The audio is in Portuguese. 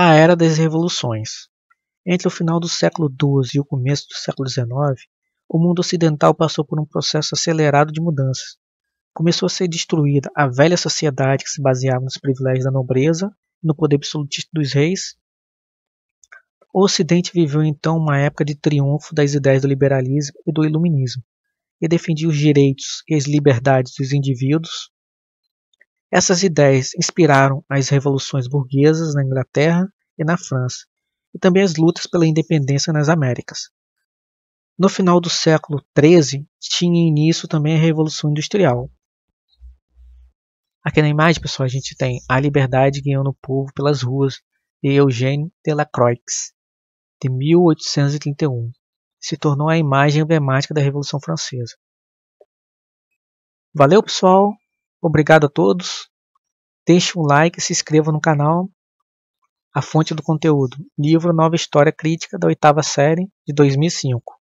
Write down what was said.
a Era das Revoluções. Entre o final do século XII e o começo do século XIX, o mundo ocidental passou por um processo acelerado de mudanças. Começou a ser destruída a velha sociedade que se baseava nos privilégios da nobreza e no poder absolutista dos reis. O Ocidente viveu então uma época de triunfo das ideias do liberalismo e do iluminismo, e defendia os direitos e as liberdades dos indivíduos essas ideias inspiraram as revoluções burguesas na Inglaterra e na França, e também as lutas pela independência nas Américas. No final do século XIII, tinha início também a Revolução Industrial. Aqui na imagem, pessoal, a gente tem a liberdade ganhando o povo pelas ruas de Eugène Delacroix, de 1831. Se tornou a imagem emblemática da Revolução Francesa. Valeu, pessoal! Obrigado a todos. Deixe um like, se inscreva no canal. A fonte do conteúdo: Livro Nova História Crítica da oitava série de 2005.